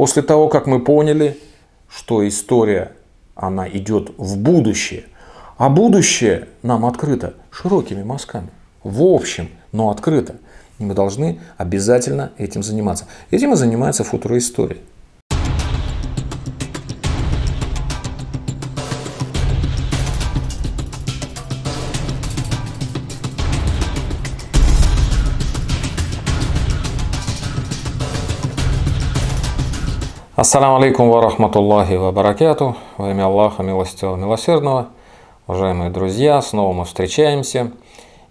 После того, как мы поняли, что история, она идет в будущее, а будущее нам открыто широкими мазками, в общем, но открыто. И мы должны обязательно этим заниматься. Этим и занимается футуроистория. Ассаламу алейкум ва рахматуллахи ва баракату. Во имя Аллаха, милостивого, милосердного. Уважаемые друзья, снова мы встречаемся.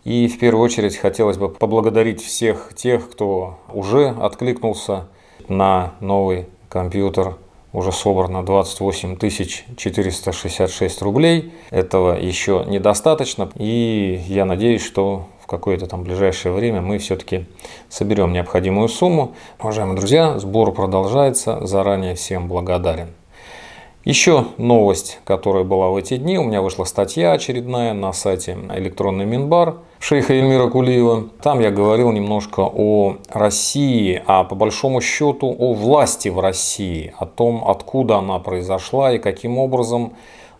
И в первую очередь хотелось бы поблагодарить всех тех, кто уже откликнулся на новый компьютер. Уже собрано 28 466 рублей. Этого еще недостаточно. И я надеюсь, что какое-то там ближайшее время мы все-таки соберем необходимую сумму. Уважаемые друзья, сбор продолжается. Заранее всем благодарен. Еще новость, которая была в эти дни. У меня вышла статья очередная на сайте электронный Минбар шейха Эльмира Кулиева. Там я говорил немножко о России, а по большому счету о власти в России, о том, откуда она произошла и каким образом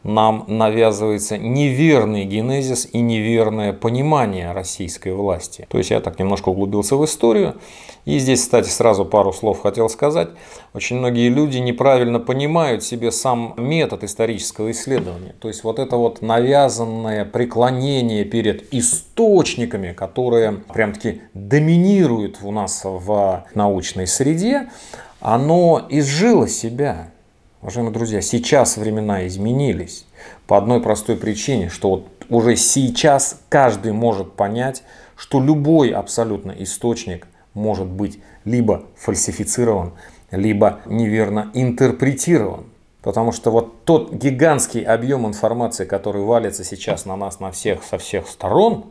нам навязывается неверный генезис и неверное понимание российской власти. То есть я так немножко углубился в историю. И здесь, кстати, сразу пару слов хотел сказать. Очень многие люди неправильно понимают себе сам метод исторического исследования. То есть вот это вот навязанное преклонение перед источниками, которые прям-таки доминируют у нас в научной среде, оно изжило себя. Уважаемые друзья, сейчас времена изменились по одной простой причине, что вот уже сейчас каждый может понять, что любой абсолютно источник может быть либо фальсифицирован, либо неверно интерпретирован. Потому что вот тот гигантский объем информации, который валится сейчас на нас, на всех, со всех сторон,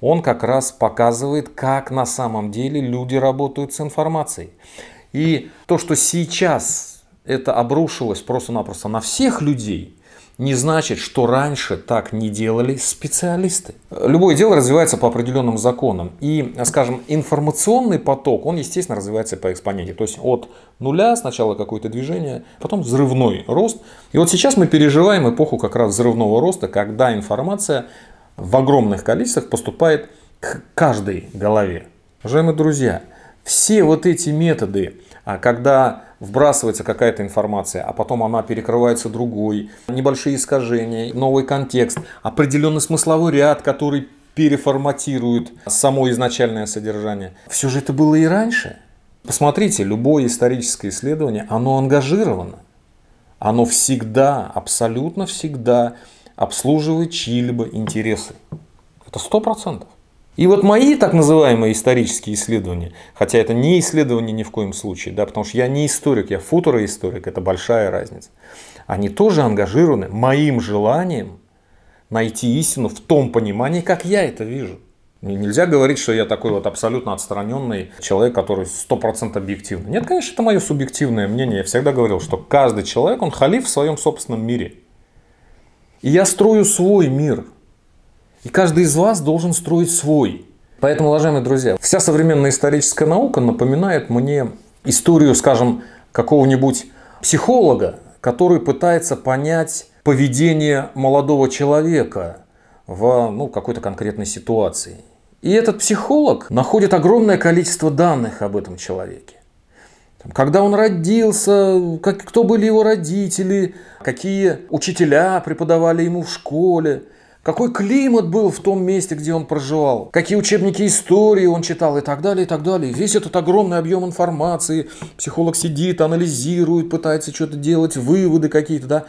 он как раз показывает, как на самом деле люди работают с информацией. И то, что сейчас это обрушилось просто-напросто на всех людей, не значит, что раньше так не делали специалисты. Любое дело развивается по определенным законам. И, скажем, информационный поток, он, естественно, развивается по экспоненте. То есть от нуля сначала какое-то движение, потом взрывной рост. И вот сейчас мы переживаем эпоху как раз взрывного роста, когда информация в огромных количествах поступает к каждой голове. Уважаемые друзья, все вот эти методы, а, когда вбрасывается какая-то информация, а потом она перекрывается другой, небольшие искажения, новый контекст, определенный смысловой ряд, который переформатирует само изначальное содержание. Все же это было и раньше. Посмотрите, любое историческое исследование, оно ангажировано. Оно всегда, абсолютно всегда обслуживает чьи-либо интересы. Это сто процентов. И вот мои так называемые исторические исследования, хотя это не исследование ни в коем случае, да, потому что я не историк, я футуроисторик, это большая разница, они тоже ангажированы моим желанием найти истину в том понимании, как я это вижу. Нельзя говорить, что я такой вот абсолютно отстраненный человек, который 100% объективный. Нет, конечно, это мое субъективное мнение. Я всегда говорил, что каждый человек, он халиф в своем собственном мире. И я строю свой мир – и каждый из вас должен строить свой. Поэтому, уважаемые друзья, вся современная историческая наука напоминает мне историю, скажем, какого-нибудь психолога, который пытается понять поведение молодого человека в ну, какой-то конкретной ситуации. И этот психолог находит огромное количество данных об этом человеке. Когда он родился, как, кто были его родители, какие учителя преподавали ему в школе – какой климат был в том месте, где он проживал, какие учебники истории он читал и так далее, и так далее. весь этот огромный объем информации, психолог сидит, анализирует, пытается что-то делать, выводы какие-то, да.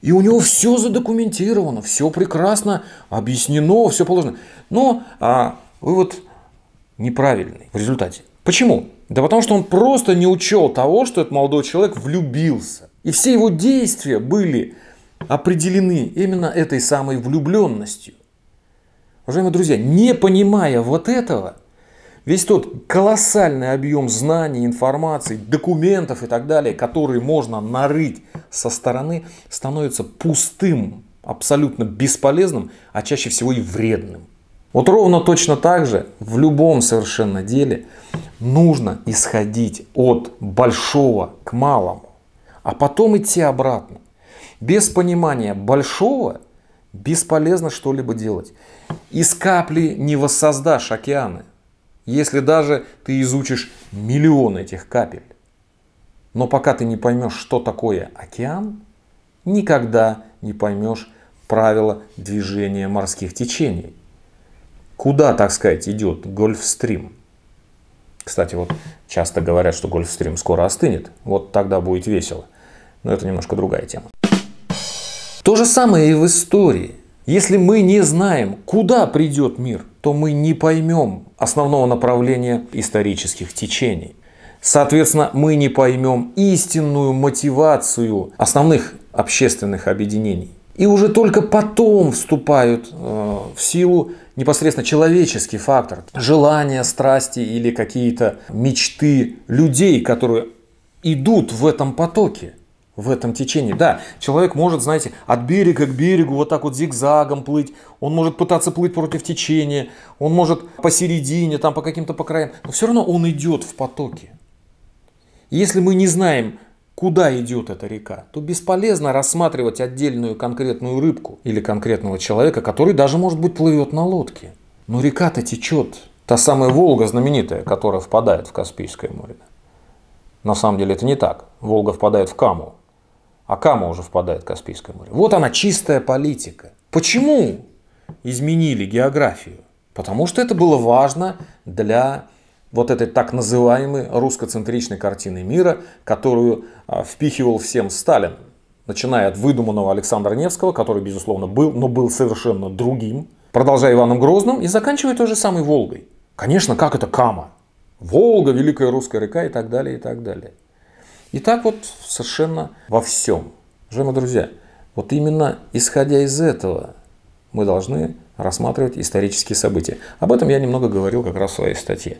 И у него все задокументировано, все прекрасно объяснено, все положено. Но а, вывод неправильный в результате. Почему? Да потому что он просто не учел того, что этот молодой человек влюбился. И все его действия были определены именно этой самой влюбленностью. Уважаемые друзья, не понимая вот этого, весь тот колоссальный объем знаний, информации, документов и так далее, которые можно нарыть со стороны, становится пустым, абсолютно бесполезным, а чаще всего и вредным. Вот ровно точно так же в любом совершенно деле нужно исходить от большого к малому, а потом идти обратно. Без понимания большого бесполезно что-либо делать. Из капли не воссоздашь океаны, если даже ты изучишь миллион этих капель. Но пока ты не поймешь, что такое океан, никогда не поймешь правила движения морских течений. Куда, так сказать, идет Гольфстрим? Кстати, вот часто говорят, что Гольфстрим скоро остынет. Вот тогда будет весело. Но это немножко другая тема. То же самое и в истории. Если мы не знаем, куда придет мир, то мы не поймем основного направления исторических течений. Соответственно, мы не поймем истинную мотивацию основных общественных объединений. И уже только потом вступают э, в силу непосредственно человеческий фактор, желания, страсти или какие-то мечты людей, которые идут в этом потоке в этом течении. Да, человек может, знаете, от берега к берегу вот так вот зигзагом плыть, он может пытаться плыть против течения, он может посередине, там по каким-то по краям, но все равно он идет в потоке. Если мы не знаем, куда идет эта река, то бесполезно рассматривать отдельную конкретную рыбку или конкретного человека, который даже, может быть, плывет на лодке. Но река-то течет. Та самая Волга знаменитая, которая впадает в Каспийское море. На самом деле это не так. Волга впадает в Каму, Акама уже впадает в Каспийское море. Вот она чистая политика. Почему изменили географию? Потому что это было важно для вот этой так называемой русско-центричной картины мира, которую а, впихивал всем Сталин. Начиная от выдуманного Александра Невского, который, безусловно, был, но был совершенно другим, продолжая Иваном Грозным и заканчивая той же самой Волгой. Конечно, как это Кама? Волга, Великая Русская река и так далее, и так далее. И так вот совершенно во всем. Уважаемые друзья, вот именно исходя из этого мы должны рассматривать исторические события. Об этом я немного говорил как раз в своей статье.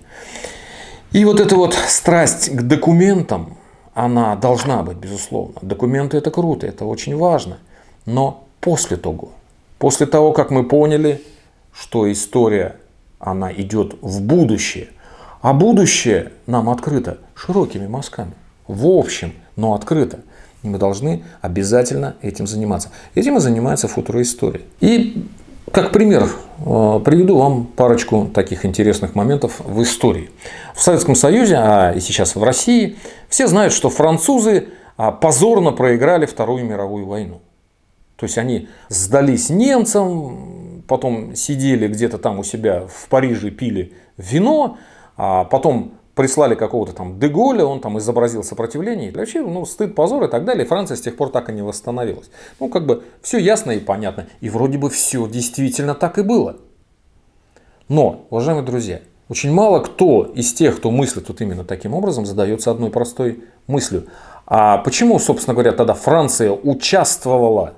И вот эта вот страсть к документам, она должна быть, безусловно. Документы – это круто, это очень важно. Но после того, после того, как мы поняли, что история, она идет в будущее, а будущее нам открыто широкими мазками в общем, но открыто. И мы должны обязательно этим заниматься. Этим и занимается футуроистория. И как пример э, приведу вам парочку таких интересных моментов в истории. В Советском Союзе, а и сейчас в России, все знают, что французы а, позорно проиграли Вторую мировую войну. То есть они сдались немцам, потом сидели где-то там у себя в Париже, пили вино, а потом прислали какого-то там Деголя, он там изобразил сопротивление, и вообще, ну, стыд, позор и так далее. Франция с тех пор так и не восстановилась. Ну, как бы все ясно и понятно. И вроде бы все действительно так и было. Но, уважаемые друзья, очень мало кто из тех, кто мыслит вот именно таким образом, задается одной простой мыслью. А почему, собственно говоря, тогда Франция участвовала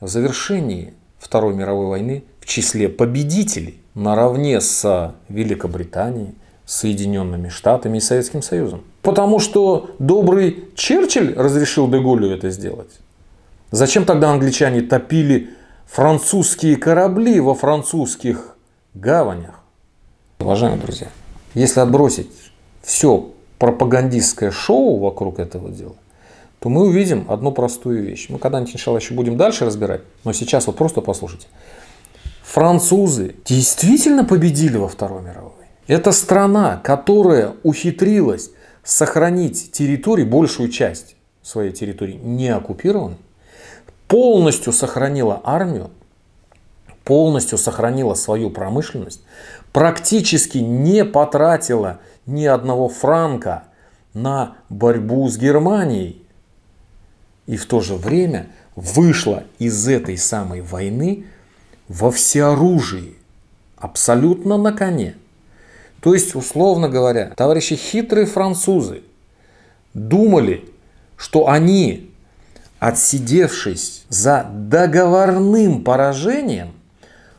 в завершении Второй мировой войны в числе победителей наравне с Великобританией, Соединенными Штатами и Советским Союзом. Потому что добрый Черчилль разрешил Деголю это сделать. Зачем тогда англичане топили французские корабли во французских гаванях? Уважаемые друзья, если отбросить все пропагандистское шоу вокруг этого дела, то мы увидим одну простую вещь. Мы когда-нибудь, иншалла, еще будем дальше разбирать, но сейчас вот просто послушайте. Французы действительно победили во Второй мировой. Это страна, которая ухитрилась сохранить территории, большую часть своей территории не оккупирован, полностью сохранила армию, полностью сохранила свою промышленность, практически не потратила ни одного франка на борьбу с Германией. И в то же время вышла из этой самой войны во всеоружии, абсолютно на коне – то есть, условно говоря, товарищи хитрые французы думали, что они, отсидевшись за договорным поражением,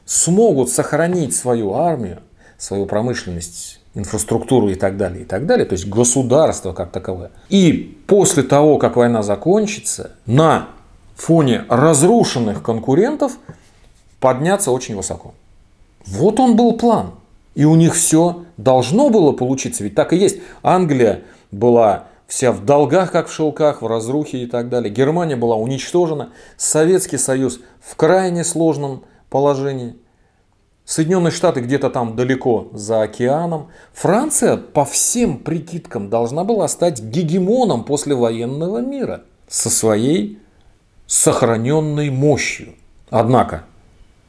смогут сохранить свою армию, свою промышленность, инфраструктуру и так далее, и так далее, то есть государство как таковое. И после того, как война закончится, на фоне разрушенных конкурентов подняться очень высоко. Вот он был план – и у них все должно было получиться, ведь так и есть. Англия была вся в долгах, как в шелках, в разрухе и так далее. Германия была уничтожена. Советский Союз в крайне сложном положении. Соединенные Штаты где-то там далеко за океаном. Франция по всем прикидкам должна была стать гегемоном после военного мира со своей сохраненной мощью. Однако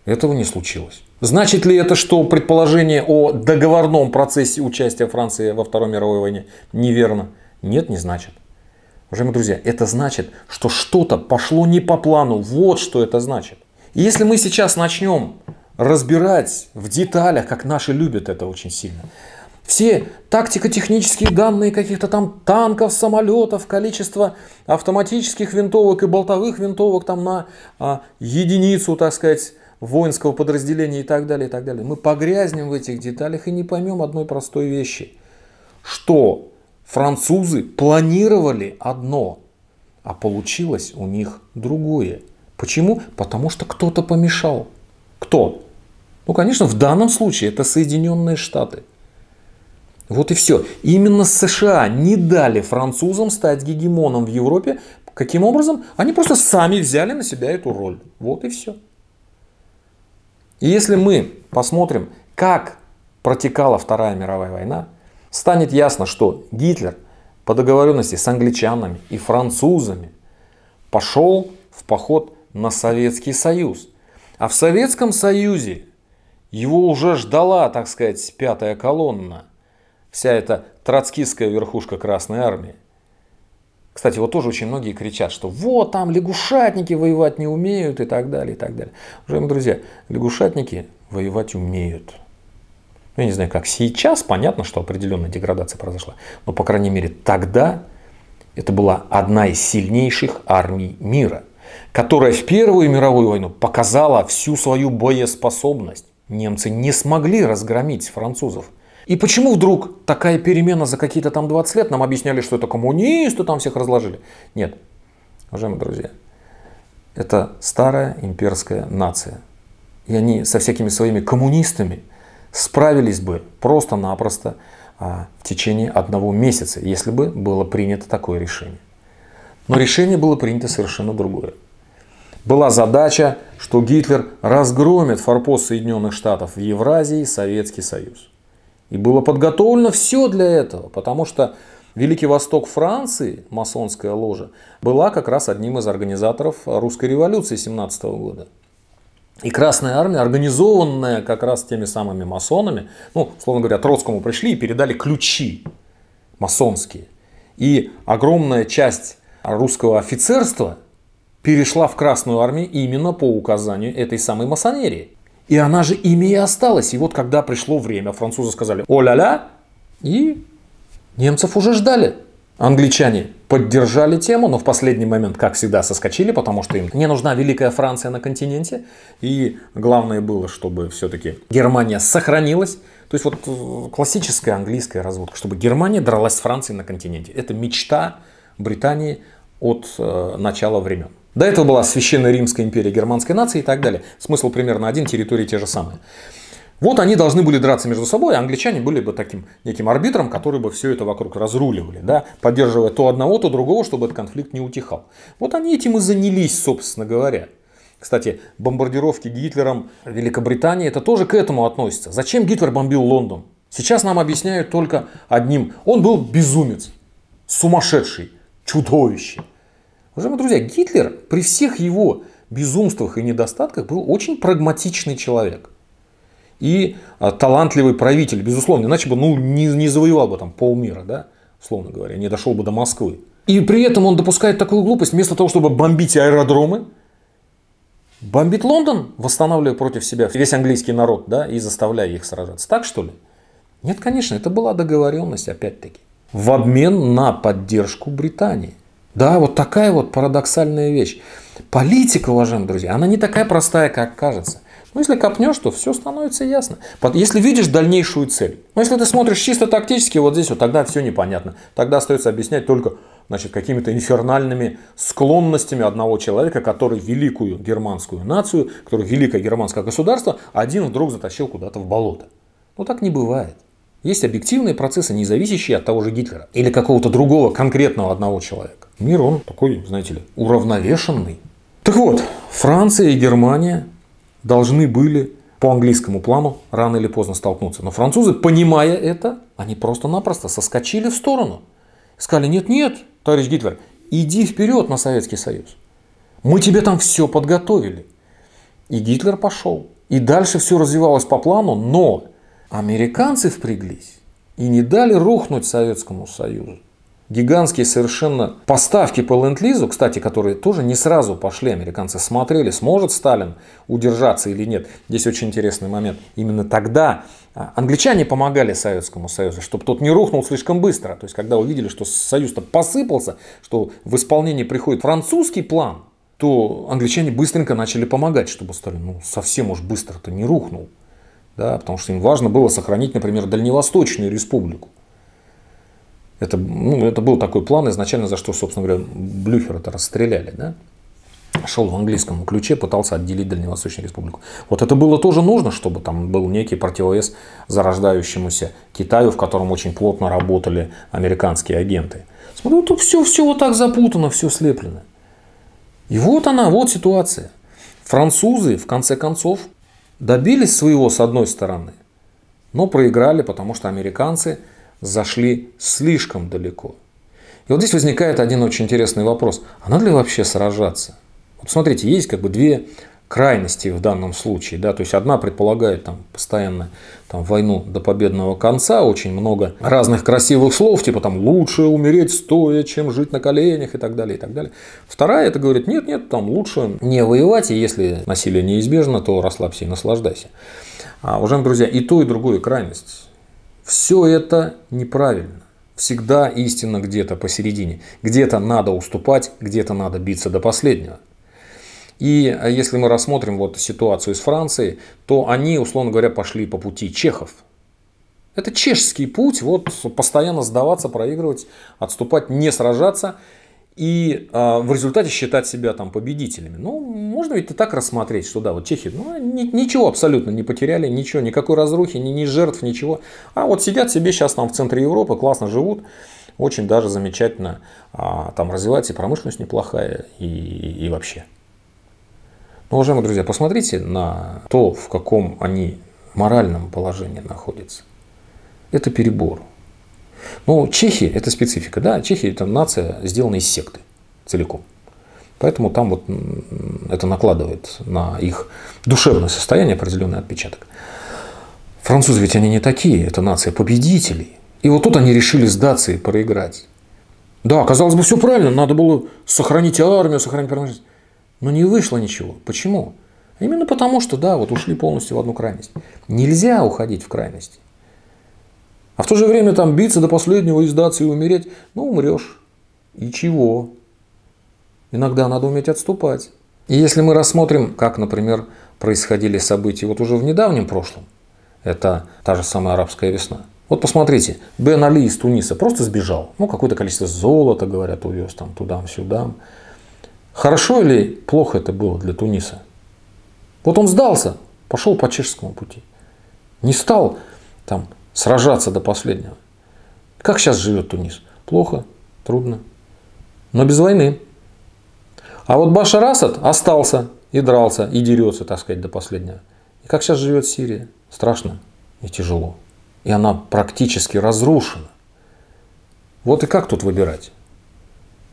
этого не случилось. Значит ли это, что предположение о договорном процессе участия Франции во Второй мировой войне неверно? Нет, не значит. Уважаемые друзья, это значит, что что-то пошло не по плану. Вот что это значит. И если мы сейчас начнем разбирать в деталях, как наши любят это очень сильно, все тактико-технические данные каких-то там танков, самолетов, количество автоматических винтовок и болтовых винтовок там на а, единицу, так сказать, воинского подразделения и так далее, и так далее. Мы погрязнем в этих деталях и не поймем одной простой вещи, что французы планировали одно, а получилось у них другое. Почему? Потому что кто-то помешал. Кто? Ну, конечно, в данном случае это Соединенные Штаты. Вот и все. Именно США не дали французам стать гегемоном в Европе. Каким образом? Они просто сами взяли на себя эту роль. Вот и все. И если мы посмотрим, как протекала Вторая мировая война, станет ясно, что Гитлер по договоренности с англичанами и французами пошел в поход на Советский Союз. А в Советском Союзе его уже ждала, так сказать, пятая колонна, вся эта троцкистская верхушка Красной Армии. Кстати, вот тоже очень многие кричат, что вот там лягушатники воевать не умеют и так далее, и так далее. Уважаемые друзья, лягушатники воевать умеют. Ну, я не знаю, как сейчас, понятно, что определенная деградация произошла, но, по крайней мере, тогда это была одна из сильнейших армий мира, которая в Первую мировую войну показала всю свою боеспособность. Немцы не смогли разгромить французов – и почему вдруг такая перемена за какие-то там 20 лет? Нам объясняли, что это коммунисты там всех разложили. Нет, уважаемые друзья, это старая имперская нация. И они со всякими своими коммунистами справились бы просто-напросто а, в течение одного месяца, если бы было принято такое решение. Но решение было принято совершенно другое. Была задача, что Гитлер разгромит форпост Соединенных Штатов в Евразии Советский Союз. И было подготовлено все для этого, потому что Великий Восток Франции, масонская ложа, была как раз одним из организаторов русской революции 17 года. И Красная Армия, организованная как раз теми самыми масонами, ну, условно говоря, Троцкому пришли и передали ключи масонские. И огромная часть русского офицерства перешла в Красную Армию именно по указанию этой самой масонерии. И она же ими и осталась. И вот когда пришло время, французы сказали «О-ля-ля!» И немцев уже ждали. Англичане поддержали тему, но в последний момент, как всегда, соскочили, потому что им не нужна Великая Франция на континенте. И главное было, чтобы все-таки Германия сохранилась. То есть вот э, классическая английская разводка, чтобы Германия дралась с Францией на континенте. Это мечта Британии от э, начала времен. До этого была Священная Римская империя германская нация и так далее. Смысл примерно один, территории те же самые. Вот они должны были драться между собой, а англичане были бы таким неким арбитром, который бы все это вокруг разруливали, да, поддерживая то одного, то другого, чтобы этот конфликт не утихал. Вот они этим и занялись, собственно говоря. Кстати, бомбардировки Гитлером Великобритании это тоже к этому относится. Зачем Гитлер бомбил Лондон? Сейчас нам объясняют только одним. Он был безумец, сумасшедший, чудовище уже Уважаемые друзья, Гитлер при всех его безумствах и недостатках был очень прагматичный человек. И а, талантливый правитель, безусловно, иначе бы ну, не, не завоевал бы там полмира, да, условно говоря, не дошел бы до Москвы. И при этом он допускает такую глупость, вместо того, чтобы бомбить аэродромы, бомбит Лондон, восстанавливая против себя весь английский народ, да, и заставляя их сражаться. Так что ли? Нет, конечно, это была договоренность, опять-таки, в обмен на поддержку Британии. Да, вот такая вот парадоксальная вещь. Политика, уважаемые друзья, она не такая простая, как кажется. Но ну, если копнешь, то все становится ясно. Если видишь дальнейшую цель. Но ну, если ты смотришь чисто тактически, вот здесь вот тогда все непонятно. Тогда остается объяснять только значит, какими-то инфернальными склонностями одного человека, который великую германскую нацию, который великое германское государство, один вдруг затащил куда-то в болото. Ну так не бывает. Есть объективные процессы, не зависящие от того же Гитлера или какого-то другого конкретного одного человека. Мир, он такой, знаете ли, уравновешенный. Так вот, Франция и Германия должны были по английскому плану рано или поздно столкнуться. Но французы, понимая это, они просто-напросто соскочили в сторону. Сказали, нет-нет, товарищ Гитлер, иди вперед на Советский Союз. Мы тебе там все подготовили. И Гитлер пошел. И дальше все развивалось по плану, но американцы впряглись и не дали рухнуть Советскому Союзу гигантские совершенно поставки по ленд-лизу, кстати, которые тоже не сразу пошли. Американцы смотрели, сможет Сталин удержаться или нет. Здесь очень интересный момент. Именно тогда а, англичане помогали Советскому Союзу, чтобы тот не рухнул слишком быстро. То есть, когда увидели, что Союз-то посыпался, что в исполнение приходит французский план, то англичане быстренько начали помогать, чтобы Сталин ну, совсем уж быстро-то не рухнул. Да, потому что им важно было сохранить, например, Дальневосточную республику. Это, ну, это был такой план изначально, за что, собственно говоря, Блюхера-то расстреляли. Да? шел в английском ключе, пытался отделить Дальневосточную республику. Вот это было тоже нужно, чтобы там был некий противовес зарождающемуся Китаю, в котором очень плотно работали американские агенты. Смотрю, тут все, все вот так запутано, все слеплено. И вот она, вот ситуация. Французы, в конце концов, добились своего с одной стороны, но проиграли, потому что американцы – зашли слишком далеко. И вот здесь возникает один очень интересный вопрос. А надо ли вообще сражаться? Вот смотрите, есть как бы две крайности в данном случае. Да? То есть одна предполагает там, постоянно там, войну до победного конца, очень много разных красивых слов, типа там лучше умереть стоя, чем жить на коленях и так далее, и так далее. Вторая это говорит, нет, нет, там лучше не воевать, и если насилие неизбежно, то расслабься и наслаждайся. А, уважаемые друзья, и то, и другую крайность все это неправильно. Всегда истина где-то посередине. Где-то надо уступать, где-то надо биться до последнего. И а, если мы рассмотрим вот ситуацию с Францией, то они, условно говоря, пошли по пути чехов. Это чешский путь, вот постоянно сдаваться, проигрывать, отступать, не сражаться – и э, в результате считать себя там победителями. Ну, можно ведь и так рассмотреть, что да, вот чехи ну, ни, ничего абсолютно не потеряли, ничего, никакой разрухи, ни, ни жертв, ничего. А вот сидят себе сейчас там в центре Европы, классно живут, очень даже замечательно а, там развивается и промышленность неплохая, и, и, вообще. Но, ну, уважаемые друзья, посмотрите на то, в каком они моральном положении находятся. Это перебор. Ну, чехи – это специфика, да, чехи – это нация, сделанная из секты целиком. Поэтому там вот это накладывает на их душевное состояние определенный отпечаток. Французы ведь они не такие, это нация победителей. И вот тут они решили сдаться и проиграть. Да, казалось бы, все правильно, надо было сохранить армию, сохранить промышленность. Но не вышло ничего. Почему? Именно потому, что, да, вот ушли полностью в одну крайность. Нельзя уходить в крайность. А в то же время там биться до последнего, издаться и умереть, ну умрешь. И чего? Иногда надо уметь отступать. И если мы рассмотрим, как, например, происходили события вот уже в недавнем прошлом, это та же самая арабская весна. Вот посмотрите, Бен Али из Туниса просто сбежал. Ну, какое-то количество золота, говорят, увез там туда-сюда. Хорошо или плохо это было для Туниса? Вот он сдался, пошел по чешскому пути. Не стал там сражаться до последнего. Как сейчас живет Тунис? Плохо, трудно, но без войны. А вот Башар Асад остался и дрался, и дерется, так сказать, до последнего. И как сейчас живет Сирия? Страшно и тяжело. И она практически разрушена. Вот и как тут выбирать?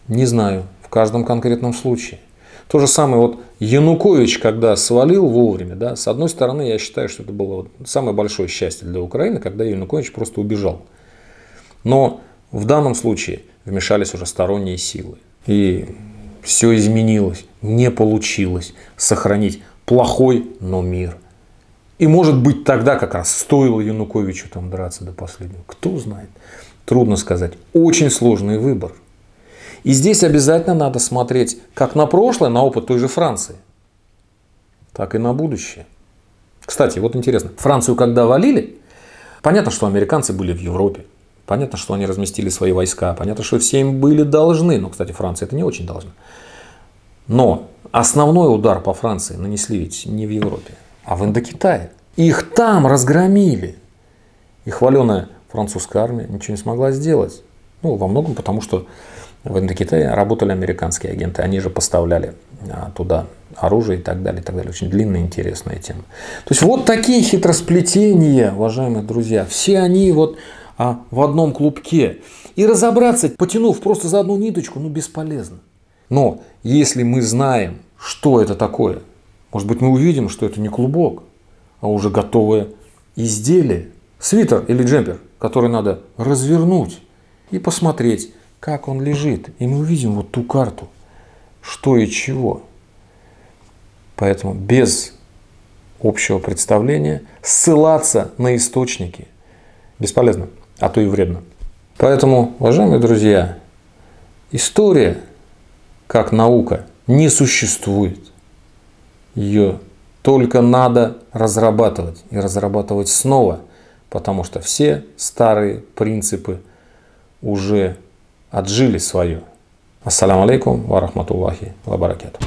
Не знаю, в каждом конкретном случае. То же самое вот Янукович, когда свалил вовремя, да, с одной стороны, я считаю, что это было самое большое счастье для Украины, когда Янукович просто убежал. Но в данном случае вмешались уже сторонние силы. И все изменилось, не получилось сохранить плохой, но мир. И может быть тогда как раз стоило Януковичу там драться до последнего. Кто знает. Трудно сказать. Очень сложный выбор. И здесь обязательно надо смотреть как на прошлое, на опыт той же Франции, так и на будущее. Кстати, вот интересно, Францию когда валили, понятно, что американцы были в Европе, понятно, что они разместили свои войска, понятно, что все им были должны, но, кстати, Франция это не очень должна. Но основной удар по Франции нанесли ведь не в Европе, а в Индокитае. Их там разгромили. И хваленая французская армия ничего не смогла сделать. Ну, во многом потому, что в Индокитае работали американские агенты, они же поставляли а, туда оружие и так далее, и так далее. Очень длинная интересная тема. То есть вот такие хитросплетения, уважаемые друзья, все они вот а, в одном клубке. И разобраться, потянув просто за одну ниточку, ну бесполезно. Но если мы знаем, что это такое, может быть мы увидим, что это не клубок, а уже готовое изделие. Свитер или джемпер, который надо развернуть и посмотреть, как он лежит. И мы увидим вот ту карту, что и чего. Поэтому без общего представления ссылаться на источники бесполезно, а то и вредно. Поэтому, уважаемые друзья, история как наука не существует. Ее только надо разрабатывать и разрабатывать снова, потому что все старые принципы уже отжили свое. Ассаламу алейкум ва рахматуллахи ва баракату.